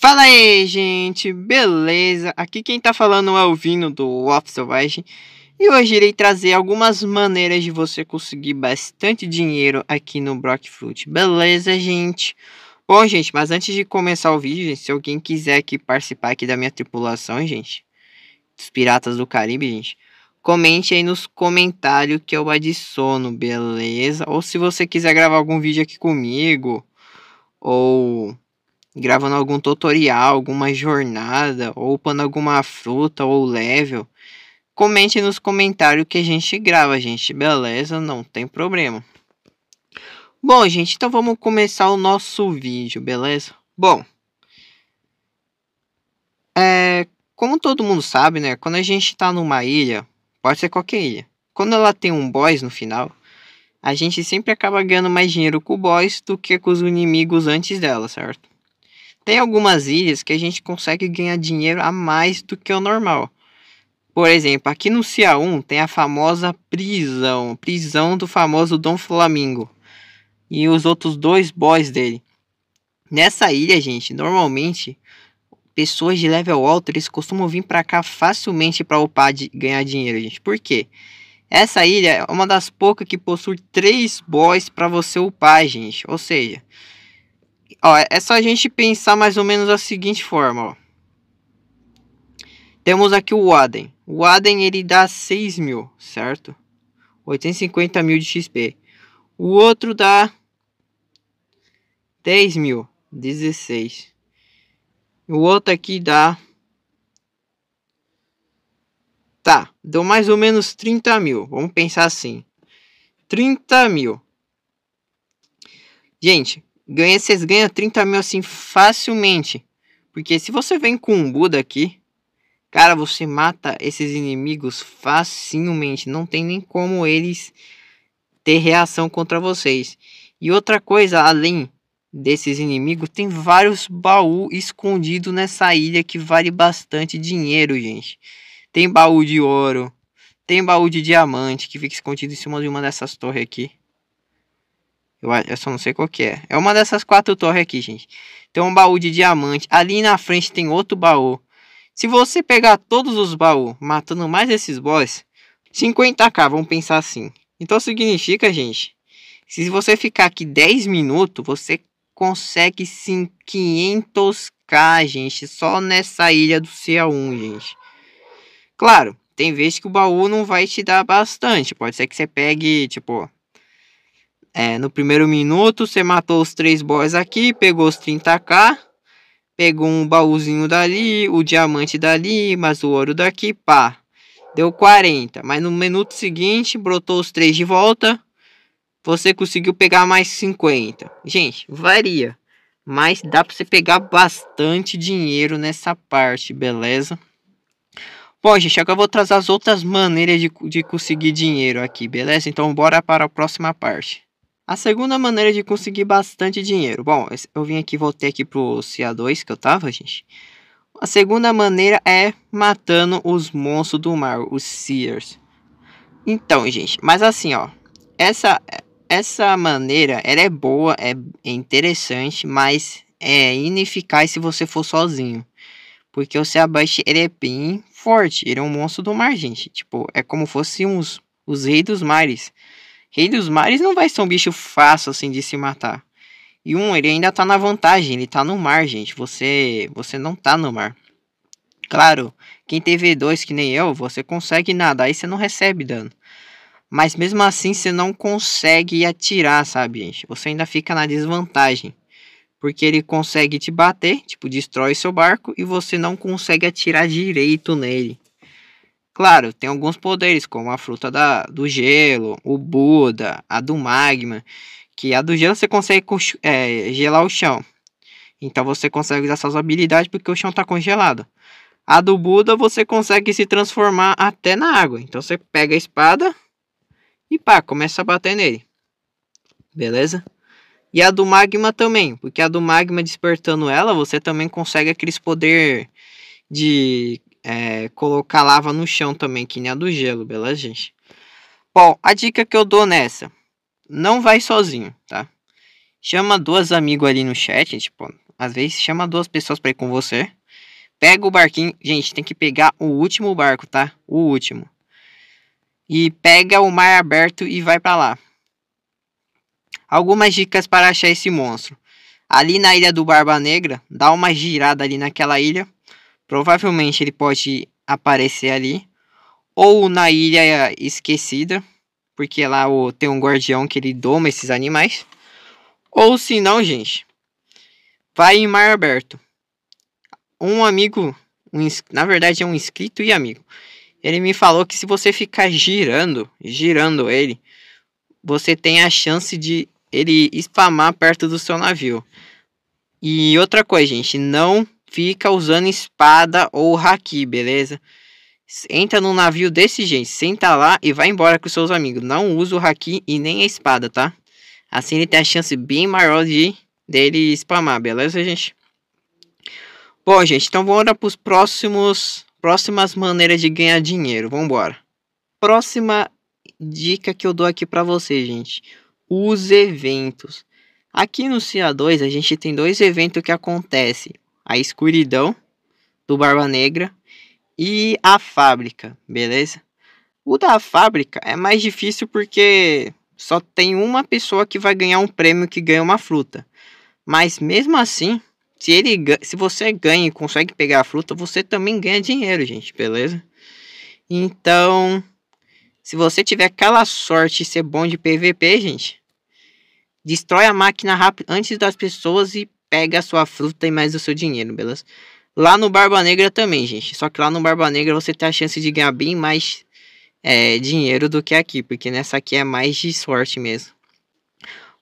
Fala aí, gente, beleza? Aqui quem tá falando é o Vino do Off Selvagem e hoje irei trazer algumas maneiras de você conseguir bastante dinheiro aqui no Fruit beleza, gente? Bom, gente, mas antes de começar o vídeo, gente, se alguém quiser aqui participar aqui da minha tripulação, gente, dos Piratas do Caribe, gente, comente aí nos comentários que eu adiciono, beleza? Ou se você quiser gravar algum vídeo aqui comigo, ou gravando algum tutorial, alguma jornada, ou upando alguma fruta ou level, comente nos comentários que a gente grava, gente, beleza? Não tem problema. Bom, gente, então vamos começar o nosso vídeo, beleza? Bom, é, como todo mundo sabe, né, quando a gente tá numa ilha, pode ser qualquer ilha, quando ela tem um boss no final, a gente sempre acaba ganhando mais dinheiro com o boss do que com os inimigos antes dela, certo? Tem algumas ilhas que a gente consegue ganhar dinheiro a mais do que o normal. Por exemplo, aqui no CIA1 tem a famosa prisão, prisão do famoso Dom Flamingo e os outros dois boys dele. Nessa ilha, gente, normalmente pessoas de level alto eles costumam vir para cá facilmente para upar de ganhar dinheiro, gente. Por quê? Essa ilha é uma das poucas que possui três boys para você upar, gente. Ou seja, Ó, é, é só a gente pensar mais ou menos a seguinte forma, ó. Temos aqui o Adem. O Adem, ele dá 6 mil, certo? 850 mil de XP. O outro dá 10 mil, 16. O outro aqui dá... Tá, deu mais ou menos 30 mil. Vamos pensar assim. 30 mil. Gente, ganha, vocês ganham 30 mil assim facilmente. Porque se você vem com um Buda aqui, cara, você mata esses inimigos facilmente. Não tem nem como eles ter reação contra vocês. E outra coisa, além desses inimigos, tem vários baús escondidos nessa ilha que vale bastante dinheiro, gente. Tem baú de ouro, tem baú de diamante que fica escondido em cima de uma dessas torres aqui. Eu, eu só não sei qual que é. É uma dessas quatro torres aqui, gente. Tem um baú de diamante. Ali na frente tem outro baú. Se você pegar todos os baús, matando mais esses boss, 50k, vamos pensar assim. Então significa, gente, se você ficar aqui 10 minutos, você consegue sim 500k, gente, só nessa ilha do CA1, gente. Claro, tem vezes que o baú não vai te dar bastante, pode ser que você pegue, tipo, é, no primeiro minuto, você matou os três boys aqui, pegou os 30k, pegou um baúzinho dali, o diamante dali, mas o ouro daqui, pá. Deu 40, mas no minuto seguinte, brotou os três de volta, você conseguiu pegar mais 50. Gente, varia. Mas dá para você pegar bastante dinheiro nessa parte, beleza? Bom, gente, agora eu vou trazer as outras maneiras de, de conseguir dinheiro aqui, beleza? Então, bora para a próxima parte. A segunda maneira de conseguir bastante dinheiro. Bom, eu vim aqui, voltei aqui pro CA2 que eu tava, gente. A segunda maneira é matando os monstros do mar, os Sears. Então, gente, mas assim, ó. Essa, essa maneira, ela é boa, é, interessante, mas é ineficaz se você for sozinho. Porque o Seabush, ele é bem forte, ele é um monstro do mar, gente. Tipo, é como fosse uns, os reis dos mares. Rei dos Mares não vai ser um bicho fácil assim de se matar. E um, ele ainda tá na vantagem, ele tá no mar, gente. Você, você não tá no mar. Claro, quem tem V2 que nem eu, você consegue nadar e você não recebe dano. Mas mesmo assim você não consegue atirar, sabe, gente? Você ainda fica na desvantagem. Porque ele consegue te bater, tipo, destrói seu barco e você não consegue atirar direito nele. Claro, tem alguns poderes, como a fruta da, do gelo, o Buda, a do magma, que a do gelo você consegue é, gelar o chão. Então você consegue usar suas habilidades porque o chão está congelado. A do Buda você consegue se transformar até na água. Então você pega a espada e pá, começa a bater nele. Beleza? E a do magma também, porque a do magma despertando ela, você também consegue aqueles poder de é, colocar lava no chão também, que nem a do gelo, beleza, gente? Bom, a dica que eu dou nessa, não vai sozinho, tá? Chama duas amigos ali no chat, tipo, às vezes chama duas pessoas para ir com você. Pega o barquinho, gente, tem que pegar o último barco, tá? O último. E pega o mar aberto e vai para lá. Algumas dicas para achar esse monstro. Ali na ilha do Barba Negra, dá uma girada ali naquela ilha Provavelmente ele pode aparecer ali. Ou na Ilha Esquecida, porque lá o, tem um guardião que ele doma esses animais. Ou se não, gente, vai em mar aberto. Um amigo, um, na verdade é um inscrito e amigo, ele me falou que se você ficar girando, girando ele, você tem a chance de ele spamar perto do seu navio. E outra coisa, gente, não fica usando espada ou haki, beleza? Entra num navio desse jeito, senta lá e vai embora com seus amigos. Não usa o haki e nem a espada, tá? Assim ele tem a chance bem maior de dele spamar, beleza, gente? Bom, gente, então vamos para os próximos próximas maneiras de ganhar dinheiro. Vamos embora. Próxima dica que eu dou aqui para vocês, gente. Os eventos. Aqui no CIA2 a gente tem dois eventos que acontecem a escuridão do Barba Negra e a fábrica, beleza? O da fábrica é mais difícil porque só tem uma pessoa que vai ganhar um prêmio que ganha uma fruta. Mas mesmo assim, se ele se você ganha e consegue pegar a fruta, você também ganha dinheiro, gente, beleza? Então, se você tiver aquela sorte de ser bom de PVP, gente, destrói a máquina rápido antes das pessoas e pega a sua fruta e mais o seu dinheiro, beleza? Lá no Barba Negra também, gente. Só que lá no Barba Negra você tem a chance de ganhar bem mais é, dinheiro do que aqui, porque nessa aqui é mais de sorte mesmo.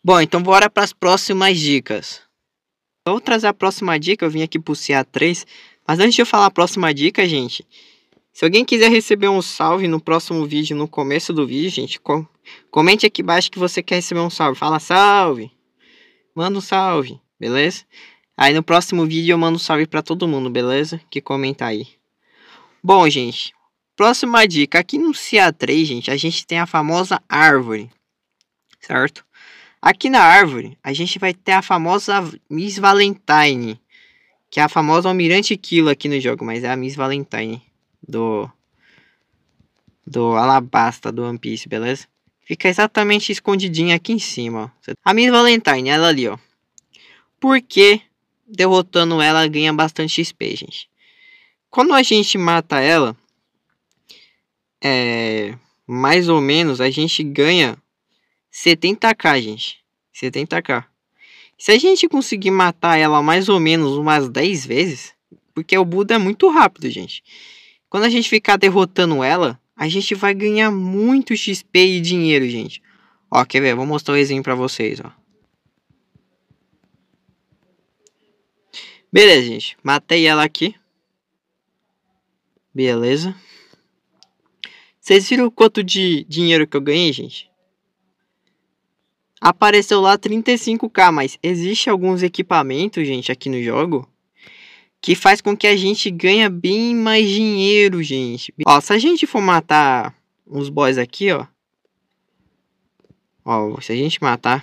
Bom, então bora para as próximas dicas. Vou trazer a próxima dica, eu vim aqui pro CA3, mas antes de eu falar a próxima dica, gente, se alguém quiser receber um salve no próximo vídeo, no começo do vídeo, gente, com comente aqui embaixo que você quer receber um salve. Fala salve! Manda um salve! beleza? Aí no próximo vídeo eu mando um salve para todo mundo, beleza? Que comenta aí. Bom, gente, próxima dica. Aqui no CA3, gente, a gente tem a famosa árvore, certo? Aqui na árvore, a gente vai ter a famosa Miss Valentine, que é a famosa Almirante Kilo aqui no jogo, mas é a Miss Valentine do do Alabasta do One Piece, beleza? Fica exatamente escondidinha aqui em cima, ó. A Miss Valentine, ela ali, ó. Porque derrotando ela ganha bastante XP, gente. Quando a gente mata ela, é, mais ou menos a gente ganha 70k, gente. 70k. Se a gente conseguir matar ela mais ou menos umas 10 vezes, porque o Buda é muito rápido, gente. Quando a gente ficar derrotando ela, a gente vai ganhar muito XP e dinheiro, gente. Ó, quer ver? Vou mostrar o um exemplo para vocês, ó. Beleza, gente. Matei ela aqui. Beleza. Vocês viram quanto de dinheiro que eu ganhei, gente? Apareceu lá 35k, mas existe alguns equipamentos, gente, aqui no jogo que faz com que a gente ganha bem mais dinheiro, gente. Ó, se a gente for matar uns boys aqui, ó. Ó, se a gente matar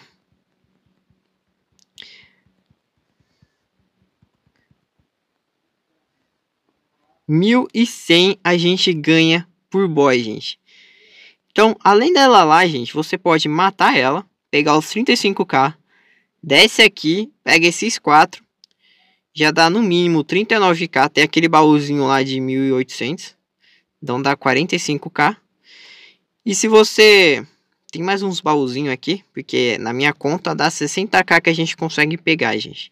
1.100 a gente ganha por boy, gente. Então, além dela lá, gente, você pode matar ela, pegar os 35k, desce aqui, pega esses 4, já dá no mínimo 39k, tem aquele baúzinho lá de 1.800, então dá 45k. E se você tem mais uns baúzinhos aqui, porque na minha conta dá 60k que a gente consegue pegar, gente.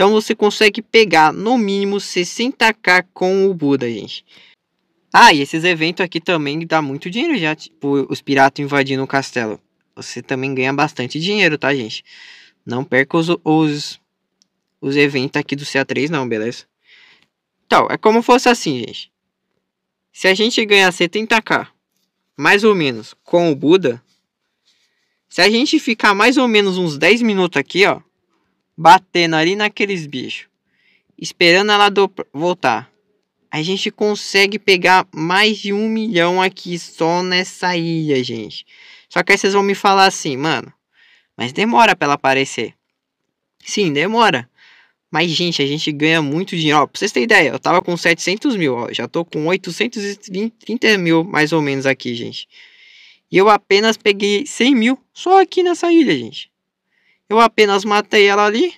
Então você consegue pegar no mínimo 60k com o Buda, gente. Ah, e esses eventos aqui também dá muito dinheiro já, tipo, os piratas invadindo o castelo. Você também ganha bastante dinheiro, tá, gente? Não perca os, os, os eventos aqui do CA3 não, beleza? Então, é como fosse assim, gente. Se a gente ganhar 70k, mais ou menos, com o Buda, se a gente ficar mais ou menos uns 10 minutos aqui, ó, batendo ali naqueles bichos, esperando ela do... voltar. A gente consegue pegar mais de um milhão aqui só nessa ilha, gente. Só que aí vocês vão me falar assim, mano, mas demora para ela aparecer. Sim, demora. Mas, gente, a gente ganha muito dinheiro. Ó, pra vocês terem ideia, eu tava com 700 mil, ó, já tô com 830 mil mais ou menos aqui, gente. E eu apenas peguei 100 mil só aqui nessa ilha, gente. Eu apenas matei ela ali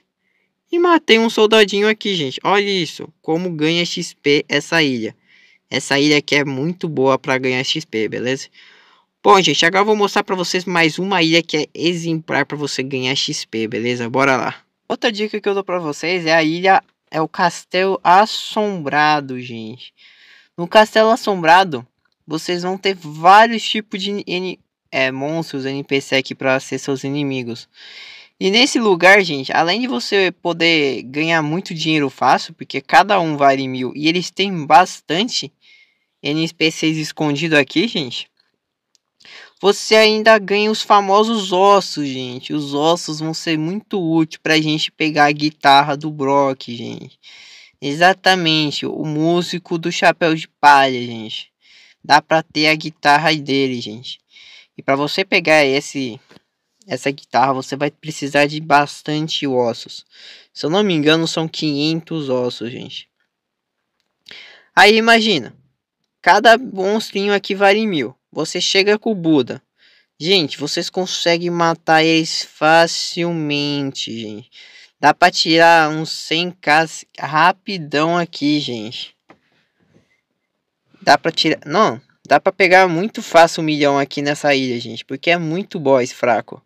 e matei um soldadinho aqui, gente. Olha isso, como ganha XP essa ilha. Essa ilha aqui é muito boa para ganhar XP, beleza? Bom, gente, agora eu vou mostrar para vocês mais uma ilha que é exemplar para você ganhar XP, beleza? Bora lá. Outra dica que eu dou para vocês é a ilha, é o Castelo Assombrado, gente. No Castelo Assombrado, vocês vão ter vários tipos de é, monstros NPC aqui para ser seus inimigos. E nesse lugar, gente, além de você poder ganhar muito dinheiro fácil, porque cada um vale mil e eles têm bastante NPCs escondido aqui, gente. Você ainda ganha os famosos ossos, gente. Os ossos vão ser muito úteis pra gente pegar a guitarra do Brock, gente. Exatamente, o músico do chapéu de palha, gente. Dá pra ter a guitarra dele, gente. E para você pegar esse essa guitarra você vai precisar de bastante ossos. Se eu não me engano, são 500 ossos, gente. Aí imagina, cada monstrinho aqui vale mil. Você chega com o Buda. Gente, vocês conseguem matar eles facilmente, gente. Dá pra tirar uns 100k rapidão aqui, gente. Dá pra tirar... Não, dá pra pegar muito fácil um milhão aqui nessa ilha, gente. Porque é muito boss fraco.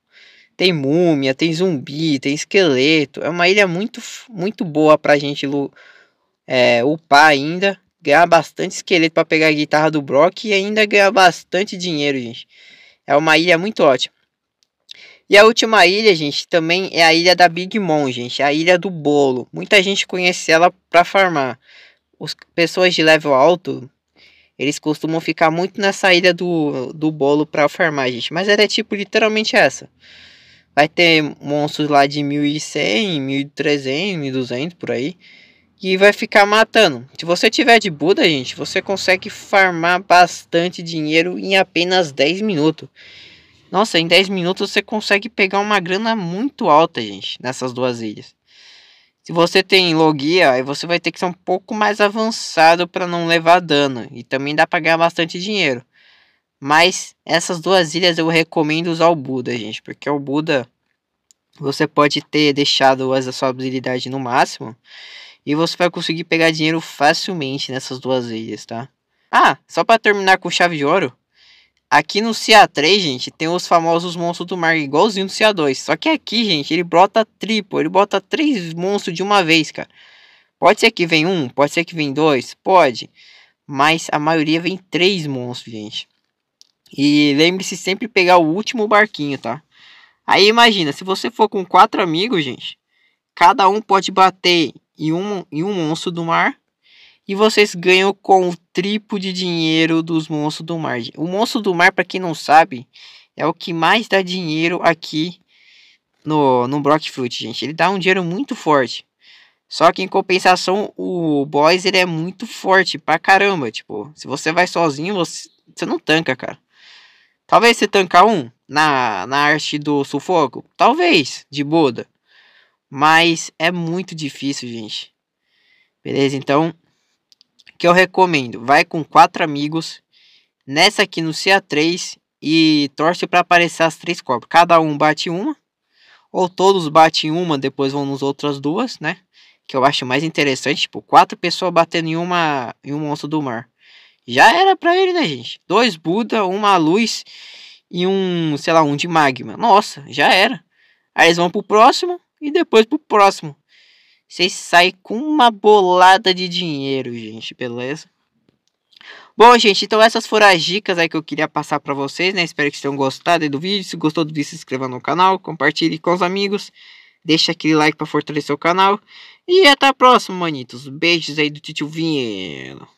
Tem múmia, tem zumbi, tem esqueleto. É uma ilha muito, muito boa pra gente é, upar ainda. Ganhar bastante esqueleto para pegar a guitarra do Brock e ainda ganhar bastante dinheiro, gente. É uma ilha muito ótima. E a última ilha, gente, também é a ilha da Big Mom, gente. A ilha do bolo. Muita gente conhece ela pra farmar. As pessoas de level alto, eles costumam ficar muito nessa ilha do, do bolo pra farmar, gente. Mas era é, tipo literalmente essa. Vai ter monstros lá de 1100, 1300, 1200 por aí. E vai ficar matando. Se você tiver de Buda, gente, você consegue farmar bastante dinheiro em apenas 10 minutos. Nossa, em 10 minutos você consegue pegar uma grana muito alta, gente, nessas duas ilhas. Se você tem logia, aí você vai ter que ser um pouco mais avançado para não levar dano. E também dá para ganhar bastante dinheiro. Mas essas duas ilhas eu recomendo usar o Buda, gente, porque o Buda você pode ter deixado as sua habilidade no máximo e você vai conseguir pegar dinheiro facilmente nessas duas ilhas, tá? Ah, só para terminar com chave de ouro, aqui no CA3, gente, tem os famosos monstros do mar igualzinho no CA2, só que aqui, gente, ele brota triplo, ele bota três monstros de uma vez, cara. Pode ser que venha um, pode ser que venha dois, pode, mas a maioria vem três monstros, gente. E lembre-se sempre pegar o último barquinho, tá? Aí imagina, se você for com quatro amigos, gente, cada um pode bater em um, em um monstro do mar e vocês ganham com o triplo de dinheiro dos monstros do mar. O monstro do mar, para quem não sabe, é o que mais dá dinheiro aqui no, no fruit, gente. Ele dá um dinheiro muito forte. Só que em compensação, o boys ele é muito forte pra caramba. Tipo, se você vai sozinho, você, você não tanca, cara. Talvez você tanca um na, na arte do sufoco. Talvez, de boda. Mas é muito difícil, gente. Beleza? Então, o que eu recomendo? Vai com quatro amigos. Nessa aqui no CA3 e torce para aparecer as três cobras. Cada um bate uma. Ou todos batem uma, depois vão nos outras duas, né? Que eu acho mais interessante. Tipo, quatro pessoas batendo em uma, em um monstro do mar. Já era para ele, né, gente? Dois Buda, uma luz e um, sei lá, um de magma. Nossa, já era. Aí eles vão pro próximo e depois pro próximo. Vocês saem com uma bolada de dinheiro, gente, beleza? Bom, gente, então essas foram as dicas aí que eu queria passar para vocês, né? Espero que tenham gostado do vídeo. Se gostou do vídeo, se inscreva no canal, compartilhe com os amigos, deixa aquele like para fortalecer o canal. E até a próxima, manitos. Beijos aí do Titio Vinheiro.